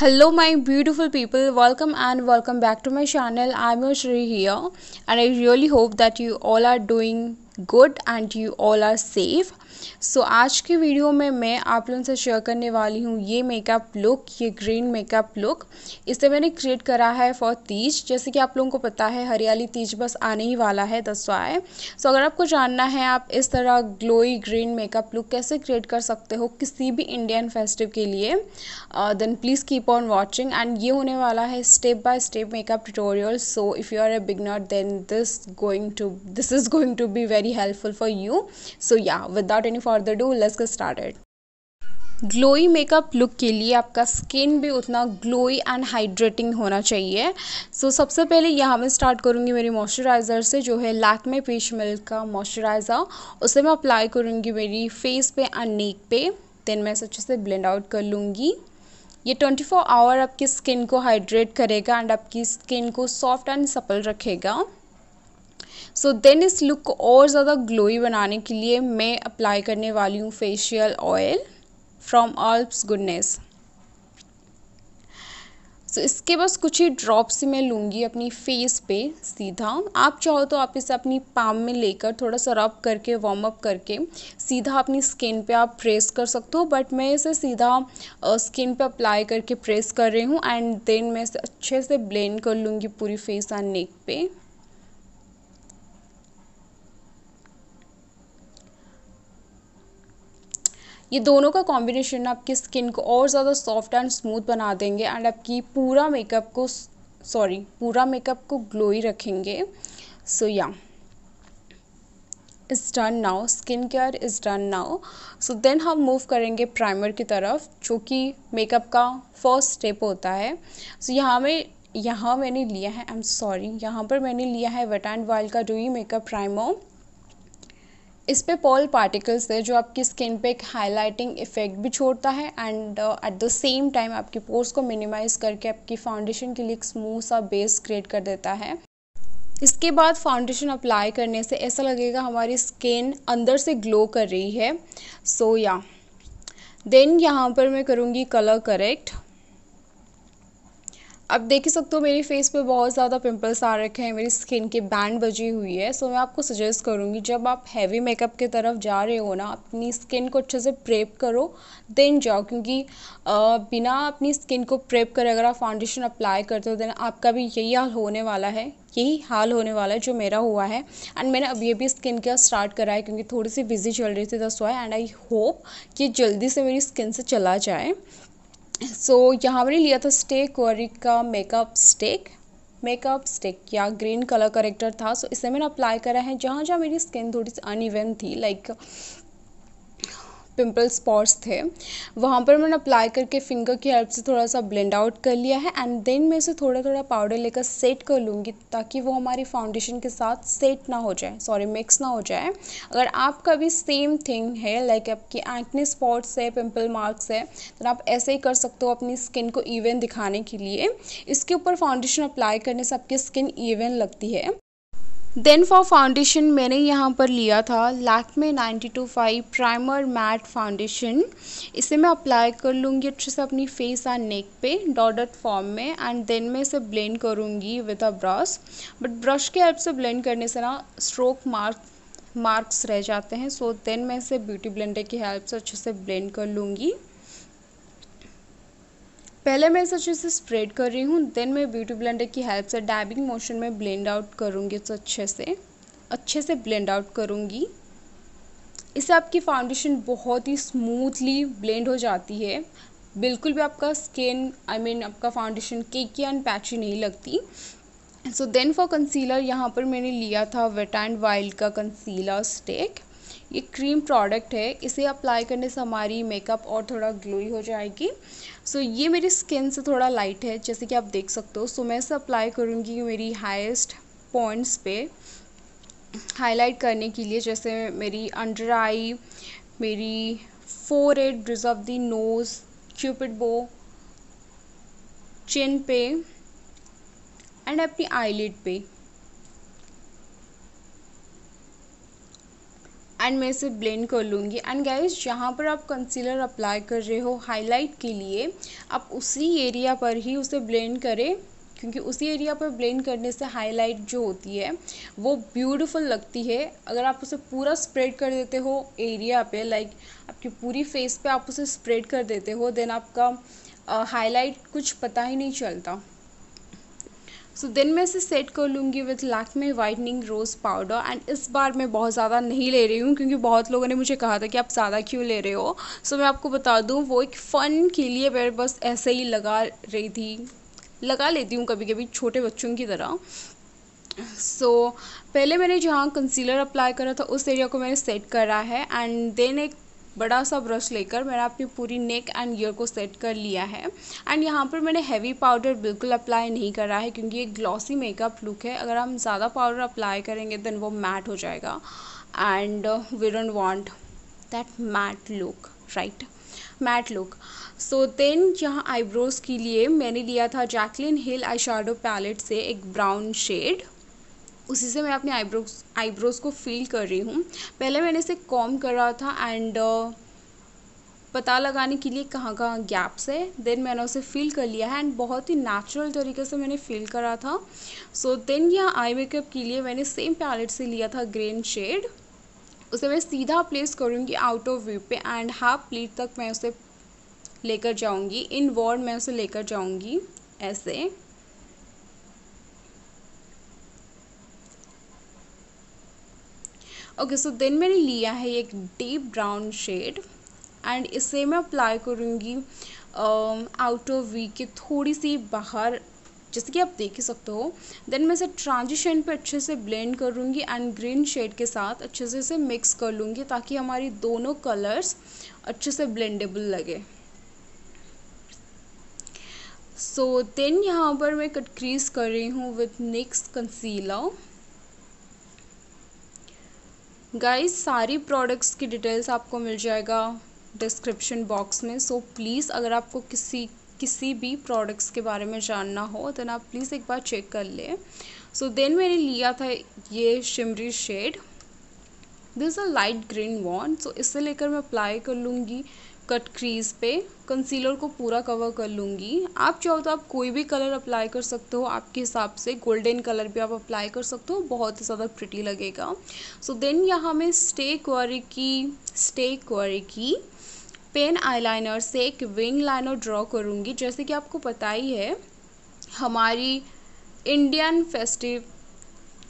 hello my beautiful people welcome and welcome back to my channel i'm your shri here and i really hope that you all are doing good and you all are safe so so, आज के video में मैं आप लोगों से share करने वाली हूँ ये मेकअप लुक ये ग्रीन मेकअप लुक इसे मैंने क्रिएट करा है फॉर तीज जैसे कि आप लोगों को पता है हरियाली तीज बस आने ही वाला है दस आए सो अगर आपको जानना है आप इस तरह ग्लोई ग्रीन मेकअप लुक कैसे क्रिएट कर सकते हो किसी भी इंडियन फेस्टिव के लिए then please keep on watching and ये होने वाला है step by step makeup tutorial so if you are a beginner then this going to this is going to be very helpful for you so yeah without any further do let's get started glowy makeup look के लिए आपका skin भी उतना glowy and hydrating होना चाहिए सो so, सबसे पहले यहाँ मैं स्टार्ट करूँगी मेरी मॉइस्चराइज़र से जो है लैकमे पीच मिल्क का मॉइस्चराइज़र उसे मैं अप्लाई करूँगी मेरी फेस पे एंड नेक पे देन मैं इसे अच्छे से ब्लेंड आउट कर लूँगी ये 24 फोर आवर आपकी स्किन को हाइड्रेट करेगा एंड आपकी स्किन को सॉफ्ट एंड सपल रखेगा सो देन इस लुक को और ज़्यादा ग्लोई बनाने के लिए मैं अप्लाई करने वाली हूँ facial oil from Alps goodness so इसके बस कुछ ही ड्रॉप्स मैं लूँगी अपनी फेस पे सीधा आप चाहो तो आप इसे अपनी पाम में लेकर थोड़ा सा रब करके वार्म अप करके सीधा अपनी स्किन पे आप प्रेस कर सकते हो बट मैं इसे सीधा स्किन पे अप्लाई करके प्रेस कर रही हूँ एंड देन मैं इसे अच्छे से ब्लेंड कर लूँगी पूरी फेस एंड नेक पे ये दोनों का कॉम्बिनेशन आपकी स्किन को और ज़्यादा सॉफ्ट एंड स्मूथ बना देंगे एंड आपकी पूरा मेकअप को सॉरी पूरा मेकअप को ग्लोई रखेंगे so so, yeah is done now skin care is done now so then हम मूव करेंगे प्राइमर की तरफ जो कि मेकअप का फर्स्ट स्टेप होता है सो so, यहाँ में यहाँ मैंने लिया है आई एम सॉरी यहाँ पर मैंने लिया है वेट एंड वाइल का ही मेकअप प्राइमर इस पे पॉल पार्टिकल्स है जो आपकी स्किन पे एक हाईलाइटिंग इफेक्ट भी छोड़ता है and at the same time आपकी पोर्स को मिनिमाइज करके आपकी फाउंडेशन के लिए एक स्मूथ सा बेस क्रिएट कर देता है इसके बाद फाउंडेशन अप्लाई करने से ऐसा लगेगा हमारी स्किन अंदर से ग्लो कर रही है सो या देन यहाँ पर मैं करूँगी कलर करेक्ट आप देख ही सकते हो मेरी फेस पे बहुत ज़्यादा पिंपल्स आ रखे हैं मेरी स्किन के बैंड बजी हुई है सो मैं आपको सजेस्ट करूँगी जब आप हैवी मेकअप की तरफ जा रहे हो ना अपनी स्किन को अच्छे से प्रेप करो देन जाओ क्योंकि बिना अपनी स्किन को प्रेप करे अगर आप फाउंडेशन अप्लाई करते हो देन आपका भी यही हाल होने वाला है यही हाल होने वाला है जो मेरा हुआ है एंड मैंने अभी अभी स्किन केयर स्टार्ट करा है क्योंकि थोड़ी सी बिजी चल रही थी दस वाई एंड आई होप कि जल्दी से मेरी स्किन से चला जाए सो so, यहाँ मैंने लिया था स्टेक और का मेकअप स्टेक मेकअप स्टिक या ग्रीन कलर करेक्टर था सो so, इसे मैंने अप्लाई करा है जहाँ जहाँ मेरी स्किन थोड़ी सी अनइवन थी लाइक like, पिंपल स्पॉट्स थे वहाँ पर मैंने अप्लाई करके फिंगर की हेल्प से थोड़ा सा ब्लेंड आउट कर लिया है एंड देन मैं इसे थोड़ा थोड़ा पाउडर लेकर सेट कर लूँगी ताकि वो हमारी फाउंडेशन के साथ सेट ना हो जाए सॉरी मिक्स ना हो जाए अगर आपका भी सेम थिंग है लाइक आपकी एक्ने स्पॉट्स है पिम्पल मार्क्स है तो आप ऐसे ही कर सकते हो अपनी स्किन को इवन दिखाने के लिए इसके ऊपर फाउंडेशन अप्लाई करने से आपकी स्किन इवन लगती है देन फॉर फाउंडेशन मैंने यहाँ पर लिया था Lakme ninety to five primer matte foundation इसे मैं अप्लाई कर लूँगी अच्छे से अपनी फेस एंड नेक पे डॉडट फॉर्म में एंड देन मैं इसे ब्लेंड करूँगी with a brush but brush के हेल्प से ब्लेंड करने से ना स्ट्रोक मार्क मार्क्स रह जाते हैं सो so देन मैं इसे ब्यूटी ब्लेंडर की हेल्प से अच्छे से ब्लेंड कर लूँगी पहले मैं इस अच्छे से स्प्रेड कर रही हूँ देन मैं ब्यूटी ब्लेंडर की हेल्प से डैबिंग मोशन में ब्लेंड आउट करूँगी इस अच्छे से अच्छे से ब्लेंड आउट करूँगी इससे आपकी फाउंडेशन बहुत ही स्मूथली ब्लेंड हो जाती है बिल्कुल भी आपका स्किन आई मीन आपका फाउंडेशन केक या पैची नहीं लगती सो देन फॉर कंसीलर यहाँ पर मैंने लिया था वेट एंड वाइल्ड का कंसीलर स्टेक ये क्रीम प्रोडक्ट है इसे अप्लाई करने से हमारी मेकअप और थोड़ा ग्लोई हो जाएगी सो so, ये मेरी स्किन से थोड़ा लाइट है जैसे कि आप देख सकते हो सो so, मैं इसे अप्लाई करूँगी मेरी हाइस्ट पॉइंट्स पे हाईलाइट करने के लिए जैसे मेरी अंडर आई मेरी forehead bridge of the nose cupid bow chin पे एंड अपनी आईलिड पे एंड मैं इसे ब्लेंड कर लूँगी एंड गाइज जहाँ पर आप कंसीलर अप्लाई कर रहे हो हाईलाइट के लिए आप उसी एरिया पर ही उसे ब्लेंड करें क्योंकि उसी एरिया पर ब्लेंड करने से हाईलाइट जो होती है वो ब्यूटीफुल लगती है अगर आप उसे पूरा स्प्रेड कर देते हो एरिया पे लाइक आपकी पूरी फेस पे आप उसे स्प्रेड कर देते हो देन आपका हाईलाइट uh, कुछ पता ही नहीं चलता सो दिन में इसे सेट कर लूँगी with Lakme whitening rose powder and इस बार मैं बहुत ज़्यादा नहीं ले रही हूँ क्योंकि बहुत लोगों ने मुझे कहा था कि आप ज़्यादा क्यों ले रहे हो सो so, मैं आपको बता दूँ वो एक फ़न के लिए मैं बस ऐसे ही लगा रही थी लगा लेती हूँ कभी कभी छोटे बच्चों की तरह सो so, पहले मैंने जहाँ कंसीलर अप्लाई करा था उस एरिया को मैंने सेट करा है एंड देन एक बड़ा सा ब्रश लेकर मैंने अपनी पूरी नेक एंड ईयर को सेट कर लिया है एंड यहाँ पर मैंने हैवी पाउडर बिल्कुल अप्लाई नहीं करा है क्योंकि ये ग्लॉसी मेकअप लुक है अगर हम ज़्यादा पाउडर अप्लाई करेंगे देन वो मैट हो जाएगा and we don't want that matte look right matte look so then यहाँ आईब्रोज़ के लिए मैंने लिया था जैकलिन हिल आई पैलेट से एक ब्राउन शेड उसी से मैं अपने आईब्रोज आईब्रोज़ को फिल कर रही हूँ पहले मैंने इसे कॉम करा था एंड uh, पता लगाने के लिए कहाँ कहाँ गैप्स है देन मैंने उसे फिल कर लिया है एंड बहुत ही नेचुरल तरीके से मैंने फिल करा था सो so, देन यहाँ आई मेकअप के लिए मैंने सेम पैलेट से लिया था ग्रीन शेड उसे मैं सीधा प्लेस करूँगी आउट ऑफ व्यू पे एंड हाफ प्लीट तक मैं उसे लेकर जाऊँगी इन वॉर्ड मैं उसे लेकर जाऊँगी ऐसे ओके सो देन मैंने लिया है एक डीप ब्राउन शेड एंड इसे मैं अप्लाई करूँगी आउट ऑफ वी के थोड़ी सी बाहर जैसे कि आप देख ही सकते हो देन मैं इसे ट्रांजिशन पे अच्छे से ब्लेंड करूँगी एंड ग्रीन शेड के साथ अच्छे से इसे मिक्स कर लूँगी ताकि हमारी दोनों कलर्स अच्छे से ब्लेंडेबल लगे सो देन यहाँ पर मैं कट क्रीज कर रही हूँ विथ नेक्स्ट कंसीलर गाइस सारी प्रोडक्ट्स की डिटेल्स आपको मिल जाएगा डिस्क्रिप्शन बॉक्स में सो so, प्लीज़ अगर आपको किसी किसी भी प्रोडक्ट्स के बारे में जानना हो तो आप प्लीज़ एक बार चेक कर लें सो so, देन मैंने लिया था ये shimmery shade this a light green one so इसे लेकर मैं अप्लाई कर लूँगी कट क्रीज पे कंसीलर को पूरा कवर कर लूँगी आप चाहो तो आप कोई भी कलर अप्लाई कर सकते हो आपके हिसाब से गोल्डन कलर भी आप अप्लाई कर सकते हो बहुत ही ज़्यादा प्रिटी लगेगा सो so, देन यहाँ मैं स्टे क्वारी की स्टे क्वारी की पेन आईलाइनर से एक विंग लाइनर ड्रॉ करूँगी जैसे कि आपको पता ही है हमारी इंडियन फेस्टिव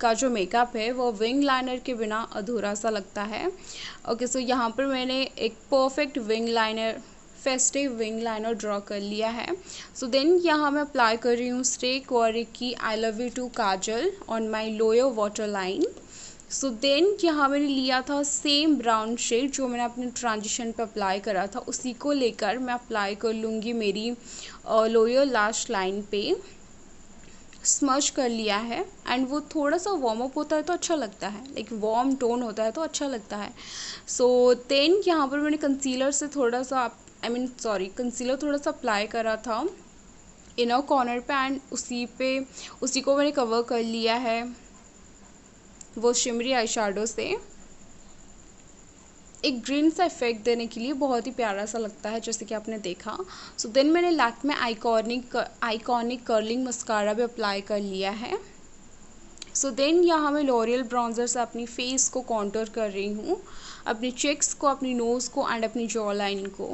का जो मेकअप है वो विंग लाइनर के बिना अधूरा सा लगता है ओके सो यहाँ पर मैंने एक perfect wing liner festive wing liner draw कर लिया है सो देन यहाँ मैं अप्लाई कर रही हूँ स्टे क्वारी की I love you too kajal on my lower water line so then यहाँ मैंने लिया था सेम ब्राउन शेड जो मैंने अपने ट्रांजिशन पे अप्लाई करा था उसी को लेकर मैं अप्लाई कर लूँगी मेरी लोयर लास्ट लाइन पे स्मर्श कर लिया है एंड वो थोड़ा सा वार्म अप होता है तो अच्छा लगता है लाइक वार्म टोन होता है तो अच्छा लगता है सो so, देन यहाँ पर मैंने कंसीलर से थोड़ा सा आई मीन सॉरी कंसीलर थोड़ा सा अप्लाई करा था इनर कॉर्नर पे एंड उसी पे उसी को मैंने कवर कर लिया है वो शिमरी आई से एक ग्रीन सा इफेक्ट देने के लिए बहुत ही प्यारा सा लगता है जैसे कि आपने देखा सो so, देन मैंने Lakme iconic iconic curling mascara भी अप्लाई कर लिया है सो देन यहाँ मैं लॉरियल ब्राउजर से अपनी फेस को कॉन्टोर कर रही हूँ अपनी चेक्स को अपनी नोज़ को एंड अपनी जॉ लाइन को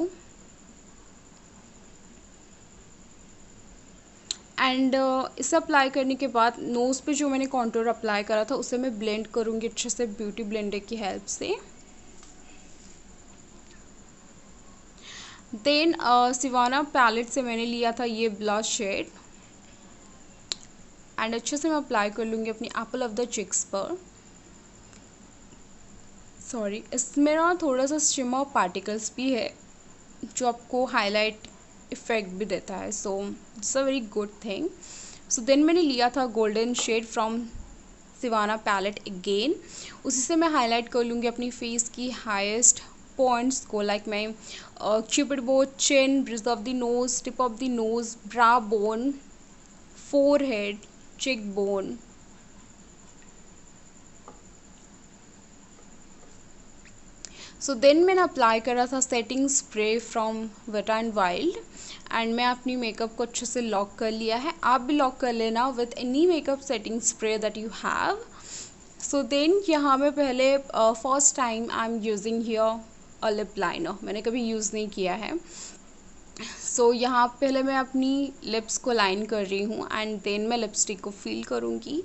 एंड uh, इसे अप्लाई करने के बाद नोज़ पे जो मैंने कॉन्टोर अप्लाई करा था उसे मैं ब्लेंड करूँगी अच्छे से ब्यूटी ब्लेंडर की हेल्प से देन सिवाना पैलेट से मैंने लिया था ये ब्लश शेड एंड अच्छे से मैं अप्लाई कर लूँगी अपनी एप्पल ऑफ द चिक्स पर सॉरी इसमें ना थोड़ा सा स्ट्रिमर पार्टिकल्स भी है जो आपको हाईलाइट इफ़ेक्ट भी देता है so it's a very good thing so then मैंने लिया था golden shade from Sivanna palette again उसी से मैं हाईलाइट कर लूँगी अपनी फेस की हाइस्ट पॉइंट्स को लाइक मैं cupid bow chin bridge of the nose tip of the nose brow bone forehead cheek bone so then मैंने अप्लाई करा था setting spray from wet and wild and मैं अपनी makeup को अच्छे से लॉक कर लिया है आप भी लॉक कर लेना with any makeup setting spray that you have so then यहाँ मैं पहले first time I am using here a lip liner मैंने कभी यूज़ नहीं किया है सो so, यहाँ पहले मैं अपनी लिप्स को लाइन कर रही हूँ एंड देन मैं लिपस्टिक को फील करूँगी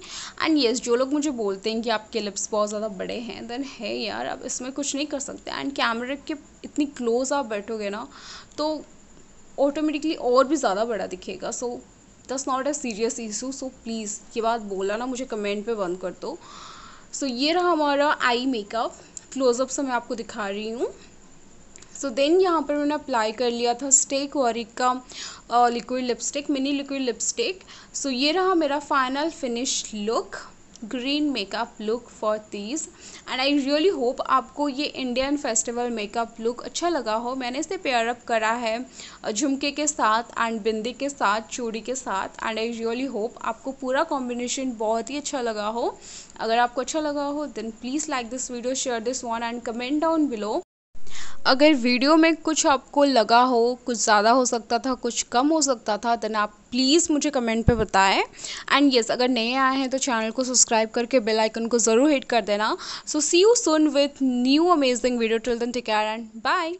एंड येस जो लोग मुझे बोलते हैं कि आपके लिप्स बहुत ज़्यादा बड़े हैं देन है यार अब इसमें कुछ नहीं कर सकते एंड कैमरे के इतनी क्लोज आप बैठोगे ना तो ऑटोमेटिकली और भी ज़्यादा बड़ा दिखेगा so this not a serious issue so please ये बात बोला ना मुझे कमेंट पर बंद कर दो सो so, ये रहा हमारा आई मेकअप क्लोजअप से मैं आपको दिखा रही हूँ सो देन यहाँ पर मैंने अप्लाई कर लिया था स्टेक वॉरिक का liquid lipstick mini liquid lipstick so ये रहा मेरा final finish look green makeup look for Teej and I really hope आपको ये इंडियन फेस्टिवल मेकअप लुक अच्छा लगा हो मैंने इसे पेयर अप करा है झुमके के साथ एंड बिंदी के साथ चूड़ी के साथ एंड आई रियली होप आपको पूरा कॉम्बिनेशन बहुत ही अच्छा लगा हो अगर आपको अच्छा लगा हो then please like this video share this one and comment down below अगर वीडियो में कुछ आपको लगा हो कुछ ज़्यादा हो सकता था कुछ कम हो सकता था देन आप प्लीज़ मुझे कमेंट पे बताएं एंड येस yes, अगर नए आए हैं तो चैनल को सब्सक्राइब करके बेल आइकन को ज़रूर हिट कर देना so see you soon with new amazing video till then take care and bye